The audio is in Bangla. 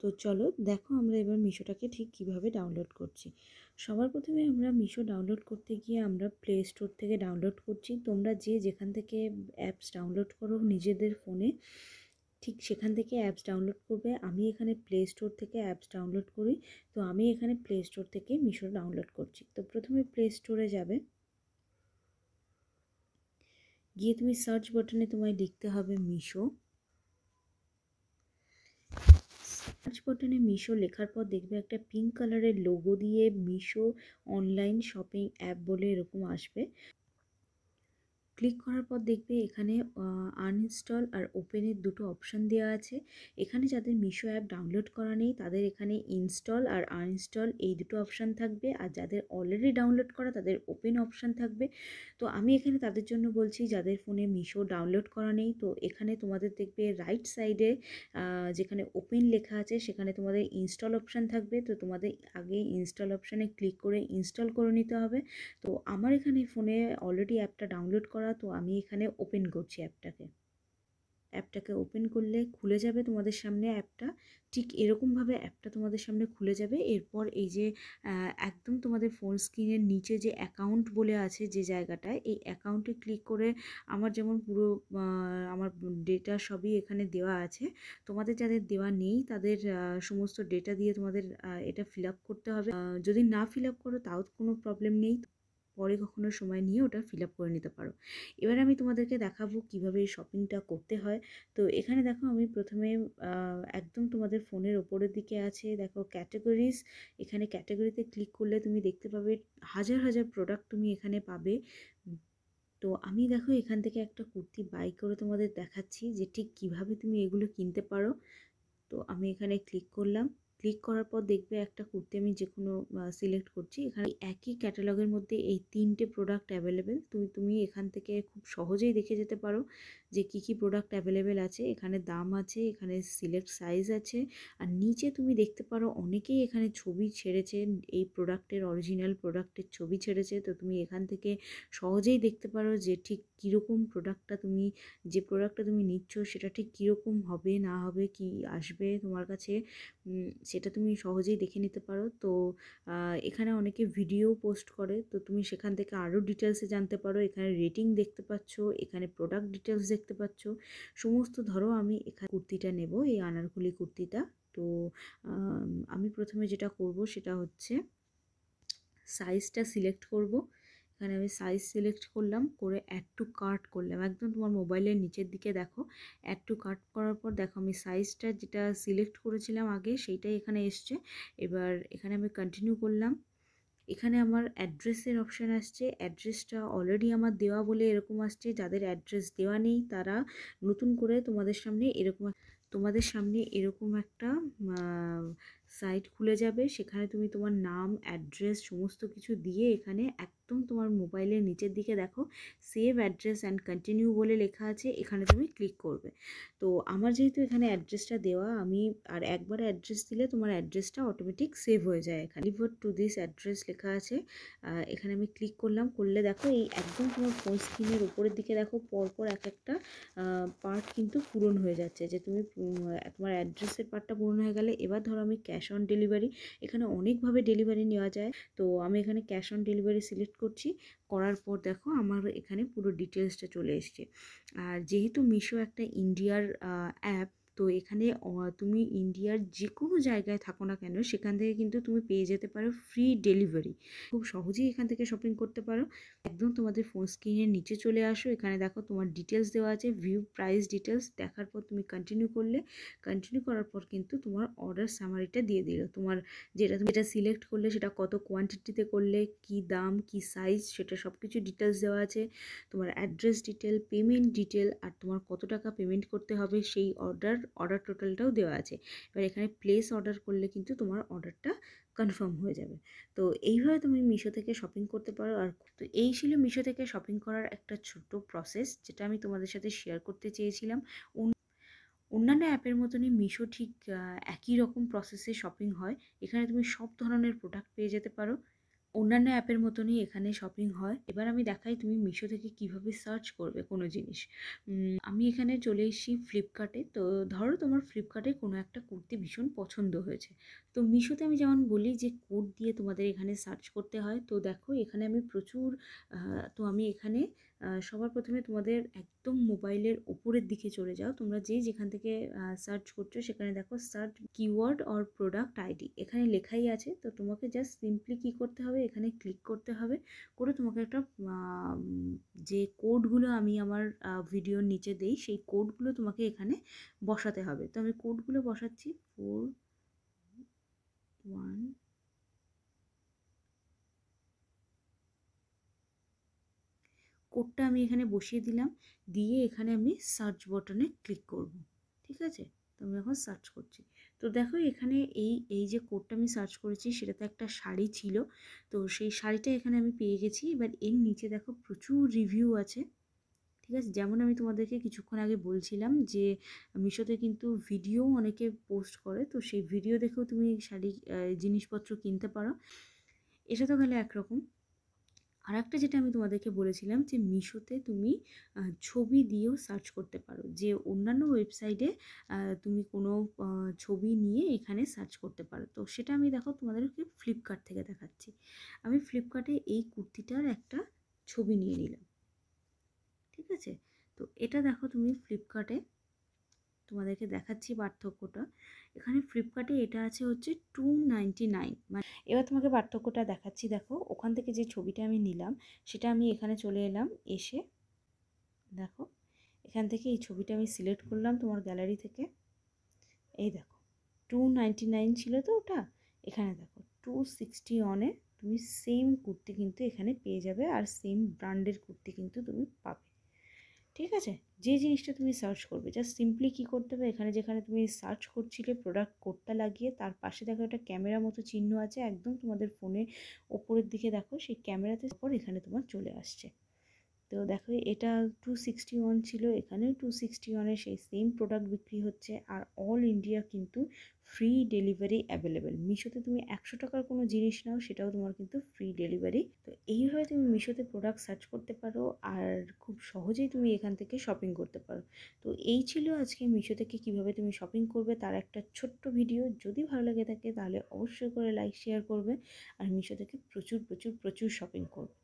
তো চলো দেখো আমরা এবার মিশোটাকে ঠিক কিভাবে ডাউনলোড করছি সবার প্রথমে আমরা মিশো ডাউনলোড করতে গিয়ে আমরা প্লে স্টোর থেকে ডাউনলোড করছি তোমরা যে যেখান থেকে অ্যাপস ডাউনলোড করো নিজেদের ফোনে ঠিক সেখান থেকে অ্যাপস ডাউনলোড করবে আমি এখানে প্লে স্টোর থেকে অ্যাপস ডাউনলোড করি তো আমি এখানে প্লে স্টোর থেকে মিশো ডাউনলোড করছি তো প্রথমে প্লে স্টোরে যাবে গিয়ে তুমি সার্চ বাটনে তোমায় লিখতে হবে মিশো সার্চ বটনে মিশো লেখার পর দেখবে একটা পিঙ্ক কালারের লোগো দিয়ে মিশো অনলাইন শপিং অ্যাপ বলে এরকম আসবে ক্লিক করার পর দেখবে এখানে আনইনস্টল আর ওপেনের দুটো অপশান দেওয়া আছে এখানে যাদের মিশো অ্যাপ ডাউনলোড করা নেই তাদের এখানে ইনস্টল আর আনইনস্টল এই দুটো অপশান থাকবে আর যাদের অলরেডি ডাউনলোড করা তাদের ওপেন অপশান থাকবে তো আমি এখানে তাদের জন্য বলছি যাদের ফোনে মিশো ডাউনলোড করা নেই তো এখানে তোমাদের দেখবে রাইট সাইডে যেখানে ওপেন লেখা আছে সেখানে তোমাদের ইনস্টল অপশান থাকবে তো তোমাদের আগে ইনস্টল অপশানে ক্লিক করে ইনস্টল করে নিতে হবে তো আমার এখানে ফোনে অলরেডি অ্যাপটা ডাউনলোড করা করা তো আমি এখানে ওপেন করছি অ্যাপটাকে অ্যাপটাকে ওপেন করলে খুলে যাবে তোমাদের সামনে অ্যাপটা ঠিক এরকমভাবে অ্যাপটা তোমাদের সামনে খুলে যাবে এরপর এই যে একদম তোমাদের ফোন স্ক্রিনের নিচে যে অ্যাকাউন্ট বলে আছে যে জায়গাটায় এই অ্যাকাউন্টে ক্লিক করে আমার যেমন পুরো আমার ডেটা সবই এখানে দেওয়া আছে তোমাদের যাদের দেওয়া নেই তাদের সমস্ত ডেটা দিয়ে তোমাদের এটা ফিল করতে হবে যদি না ফিল করো তাও কোনো প্রবলেম নেই পরে কখনো সময় নিয়ে ওটা ফিল আপ করে নিতে পারো এবার আমি তোমাদেরকে দেখাবো কিভাবে এই শপিংটা করতে হয় তো এখানে দেখো আমি প্রথমে একদম তোমাদের ফোনের ওপরের দিকে আছে দেখো ক্যাটাগরিজ এখানে ক্যাটাগরিতে ক্লিক করলে তুমি দেখতে পাবে হাজার হাজার প্রোডাক্ট তুমি এখানে পাবে তো আমি দেখো এখান থেকে একটা কুর্তি বাই করে তোমাদের দেখাচ্ছি যে ঠিক কীভাবে তুমি এগুলো কিনতে পারো তো আমি এখানে ক্লিক করলাম ক্লিক করার পর দেখবে একটা কুর্তি আমি যে কোনো সিলেক্ট করছি এখানে একই ক্যাটালগের মধ্যে এই তিনটে প্রোডাক্ট অ্যাভেলেবেল তুমি তুমি এখান থেকে খুব সহজেই দেখে যেতে পারো যে কি কি প্রোডাক্ট অ্যাভেলেবেল আছে এখানে দাম আছে এখানে সিলেক্ট সাইজ আছে আর নিচে তুমি দেখতে পারো অনেকেই এখানে ছবি ছেড়েছে এই প্রোডাক্টের অরিজিনাল প্রোডাক্টের ছবি ছেড়েছে তো তুমি এখান থেকে সহজেই দেখতে পারো যে ঠিক কীরকম প্রোডাক্টটা তুমি যে প্রোডাক্টটা তুমি নিচ্ছ সেটা ঠিক কীরকম হবে না হবে কি আসবে তোমার কাছে সেটা তুমি সহজেই দেখে নিতে পারো তো এখানে অনেকে ভিডিও পোস্ট করে তো তুমি সেখান থেকে আরও ডিটেলসে জানতে পারো এখানে রেটিং দেখতে পাচ্ছ এখানে প্রোডাক্ট ডিটেলস দেখতে পাচ্ছ সমস্ত ধরো আমি এখানে কুর্তিটা নেব এই আনারকুলি কুর্তিটা তো আমি প্রথমে যেটা করব সেটা হচ্ছে সাইজটা সিলেক্ট করবো এখানে আমি সাইজ সিলেক্ট করলাম করে অ্যাড টু কার্ট করলাম একদম তোমার মোবাইলের নিচের দিকে দেখো অ্যাড টু কার্ট করার পর দেখো আমি সাইজটা যেটা সিলেক্ট করেছিলাম আগে সেইটাই এখানে এসছে এবার এখানে আমি কন্টিনিউ করলাম এখানে আমার অ্যাড্রেসের অপশান আসছে অ্যাড্রেসটা অলরেডি আমার দেওয়া বলে এরকম আসছে যাদের অ্যাড্রেস দেওয়া নেই তারা নতুন করে তোমাদের সামনে এরকম তোমাদের সামনে এরকম একটা সাইট খুলে যাবে সেখানে তুমি তোমার নাম অ্যাড্রেস সমস্ত কিছু দিয়ে এখানে একদম তোমার মোবাইলের নিচের দিকে দেখো সেভ অ্যাড্রেস অ্যান্ড কন্টিনিউ বলে লেখা আছে এখানে তুমি ক্লিক করবে তো আমার যেহেতু এখানে অ্যাড্রেসটা দেওয়া আমি আর একবার অ্যাড্রেস দিলে তোমার অ্যাড্রেসটা অটোমেটিক সেভ হয়ে যায় এখানে ডিভার টু দিস অ্যাড্রেস লেখা আছে এখানে আমি ক্লিক করলাম করলে দেখো এই একদম তোমার ফোন স্ক্রিনের উপরের দিকে দেখো পরপর এক একটা পার্ট কিন্তু পূরণ হয়ে যাচ্ছে যে তুমি তোমার অ্যাড্রেসের পার্টটা পূরণ হয়ে গেলে এবার ধরো আমি ক্যাশ ক্যাশ অন ডেলিভারি এখানে অনেকভাবে ডেলিভারি নেওয়া যায় তো আমি এখানে ক্যাশ অন ডেলিভারি সিলেক্ট করছি করার পর দেখো আমার এখানে পুরো ডিটেলসটা চলে এসছে আর যেহেতু মিশো একটা ইন্ডিয়ার অ্যাপ তো এখানে তুমি ইন্ডিয়ার যে কোনো জায়গায় থাকো না কেন সেখান থেকে কিন্তু তুমি পেয়ে যেতে পারো ফ্রি ডেলিভারি খুব সহজেই এখান থেকে শপিং করতে পারো একদম তোমাদের ফোন স্ক্রিনের নিচে চলে আসো এখানে দেখো তোমার ডিটেলস দেওয়া আছে ভিউ প্রাইস ডিটেলস দেখার পর তুমি কন্টিনিউ করলে কন্টিনিউ করার পর কিন্তু তোমার অর্ডার সামারিটা দিয়ে দিল তোমার যেটা তুমি যেটা সিলেক্ট করলে সেটা কত কোয়ান্টিটিতে করলে কি দাম কি সাইজ সেটা সব কিছু ডিটেলস দেওয়া আছে তোমার অ্যাড্রেস ডিটেল পেমেন্ট ডিটেল আর তোমার কত টাকা পেমেন্ট করতে হবে সেই অর্ডার অর্ডার টোটালটাও দেওয়া আছে এবার এখানে প্লেস অর্ডার করলে কিন্তু তোমার অর্ডারটা কনফার্ম হয়ে যাবে তো এইভাবে তুমি মিশো থেকে শপিং করতে পারো আর তো এই ছিল মিশো থেকে শপিং করার একটা ছোট প্রসেস যেটা আমি তোমাদের সাথে শেয়ার করতে চেয়েছিলাম অন্যান্য অ্যাপের মতনই মিশো ঠিক একই রকম প্রসেসে শপিং হয় এখানে তুমি সব ধরনের প্রোডাক্ট পেয়ে যেতে পারো অন্যান্য অ্যাপের মতনই এখানে শপিং হয় এবার আমি দেখাই তুমি মিশো থেকে কিভাবে সার্চ করবে কোনো জিনিস আমি এখানে চলে এসেছি ফ্লিপকার্টে তো ধরো তোমার ফ্লিপকার্টে কোনো একটা কুর্তি ভীষণ পছন্দ হয়েছে তো মিশোতে আমি যেমন বলি যে কোড দিয়ে তোমাদের এখানে সার্চ করতে হয় তো দেখো এখানে আমি প্রচুর তো আমি এখানে সবার প্রথমে তোমাদের একদম মোবাইলের ওপরের দিকে চলে যাও তোমরা যে যেখান থেকে সার্চ করছো সেখানে দেখো search keyword or product ID এখানে লেখাই আছে তো তোমাকে জাস্ট সিম্পলি কী করতে হবে এখানে ক্লিক করতে হবে করে তোমাকে একটা যে কোডগুলো আমি আমার ভিডিওর নিচে দেই সেই কোডগুলো তোমাকে এখানে বসাতে হবে তো আমি কোডগুলো বসাচ্ছি ফোর ওয়ান কোডটা আমি এখানে বসিয়ে দিলাম দিয়ে এখানে আমি সার্চ বটনে ক্লিক করব ঠিক আছে তো আমি এখন সার্চ করছি তো দেখো এখানে এই এই যে কোডটা আমি সার্চ করেছি সেটাতে একটা শাড়ি ছিল তো সেই শাড়িটা এখানে আমি পেয়ে গেছি এবার এর নিচে দেখো প্রচুর রিভিউ আছে ঠিক আছে যেমন আমি তোমাদেরকে কিছুক্ষণ আগে বলছিলাম যে মিশোতে কিন্তু ভিডিও অনেকে পোস্ট করে তো সেই ভিডিও দেখেও তুমি শাড়ি জিনিসপত্র কিনতে পারো এটা তো গেলে একরকম আর একটা যেটা আমি তোমাদেরকে বলেছিলাম যে মিশোতে তুমি ছবি দিয়েও সার্চ করতে পারো যে অন্যান্য ওয়েবসাইটে তুমি কোনো ছবি নিয়ে এখানে সার্চ করতে পারো তো সেটা আমি দেখো তোমাদেরকে ফ্লিপকার্ট থেকে দেখাচ্ছি আমি ফ্লিপকার্টে এই কুর্তিটার একটা ছবি নিয়ে নিলাম ঠিক আছে তো এটা দেখো তুমি ফ্লিপকার্টে তোমাদেরকে দেখাচ্ছি পার্থক্যটা এখানে ফ্লিপকার্টে এটা আছে হচ্ছে টু নাইনটি নাইন মানে এবার তোমাকে পার্থক্যটা দেখাচ্ছি দেখো ওখান থেকে যে ছবিটা আমি নিলাম সেটা আমি এখানে চলে এলাম এসে দেখো এখান থেকে এই ছবিটা আমি সিলেক্ট করলাম তোমার গ্যালারি থেকে এই দেখো টু নাইন ছিল তো ওটা এখানে দেখো টু সিক্সটি অনে তুমি সেম কুর্তি কিন্তু এখানে পেয়ে যাবে আর সেম ব্র্যান্ডের কুর্তি কিন্তু তুমি পাবে ঠিক আছে যে জিনিসটা তুমি সার্চ করবে জাস্ট সিম্পলি কী করতে হবে এখানে যেখানে তুমি সার্চ করছিলে প্রোডাক্ট কোডটা লাগিয়ে তার পাশে দেখো একটা ক্যামেরা মতো চিহ্ন আছে একদম তোমাদের ফোনে ওপরের দিকে দেখো সেই ক্যামেরাতে পর এখানে তোমার চলে আসছে তো দেখো এটা টু সিক্সটি ওয়ান ছিল এখানেও টু সিক্সটি ওয়ানের সেই সেম প্রোডাক্ট বিক্রি হচ্ছে আর অল ইন্ডিয়া কিন্তু ফ্রি ডেলিভারি অ্যাভেলেবেল মিশোতে তুমি একশো টাকার কোনো জিনিস নাও সেটাও তোমার কিন্তু ফ্রি ডেলিভারি তো এইভাবে তুমি মিশোতে প্রোডাক্ট সার্চ করতে পারো আর খুব সহজেই তুমি এখান থেকে শপিং করতে পারো তো এই ছিল আজকে মিশো থেকে কিভাবে তুমি শপিং করবে তার একটা ছোট্ট ভিডিও যদি ভালো লাগে থাকে তাহলে অবশ্যই করে লাইক শেয়ার করবে আর মিশো থেকে প্রচুর প্রচুর প্রচুর শপিং করবে